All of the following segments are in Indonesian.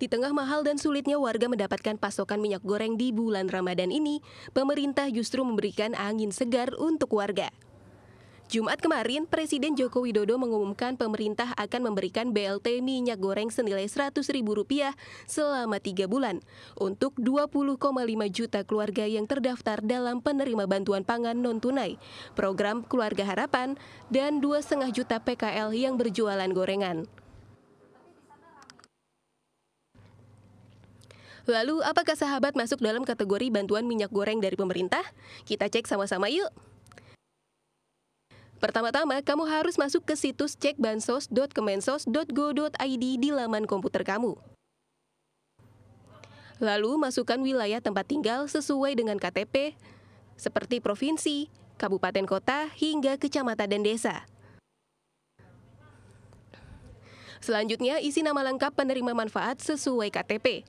Di tengah mahal dan sulitnya warga mendapatkan pasokan minyak goreng di bulan Ramadan ini, pemerintah justru memberikan angin segar untuk warga. Jumat kemarin, Presiden Joko Widodo mengumumkan pemerintah akan memberikan BLT minyak goreng senilai Rp100.000 selama tiga bulan untuk 20,5 juta keluarga yang terdaftar dalam penerima bantuan pangan non-tunai, program Keluarga Harapan, dan 2,5 juta PKL yang berjualan gorengan. Lalu, apakah sahabat masuk dalam kategori bantuan minyak goreng dari pemerintah? Kita cek sama-sama yuk. Pertama-tama, kamu harus masuk ke situs cekbansos.kemensos.go.id di laman komputer kamu. Lalu, masukkan wilayah tempat tinggal sesuai dengan KTP, seperti provinsi, kabupaten kota, hingga kecamatan dan desa. Selanjutnya, isi nama lengkap penerima manfaat sesuai KTP.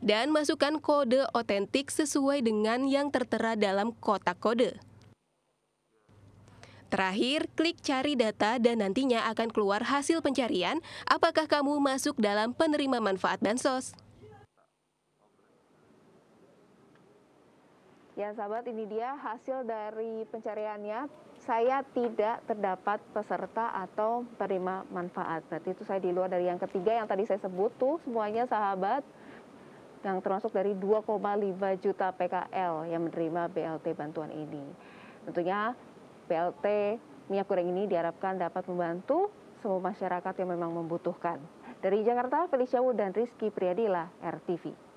Dan masukkan kode otentik sesuai dengan yang tertera dalam kotak kode. Terakhir, klik cari data dan nantinya akan keluar hasil pencarian apakah kamu masuk dalam penerima manfaat bansos. Ya sahabat ini dia hasil dari pencariannya saya tidak terdapat peserta atau terima manfaat. Berarti itu saya di luar dari yang ketiga yang tadi saya sebut tuh semuanya sahabat yang termasuk dari 2,5 juta PKL yang menerima BLT bantuan ini. Tentunya BLT minyak goreng ini diharapkan dapat membantu semua masyarakat yang memang membutuhkan. Dari Jakarta, Felicia Wu dan Rizky Priadila, RTV.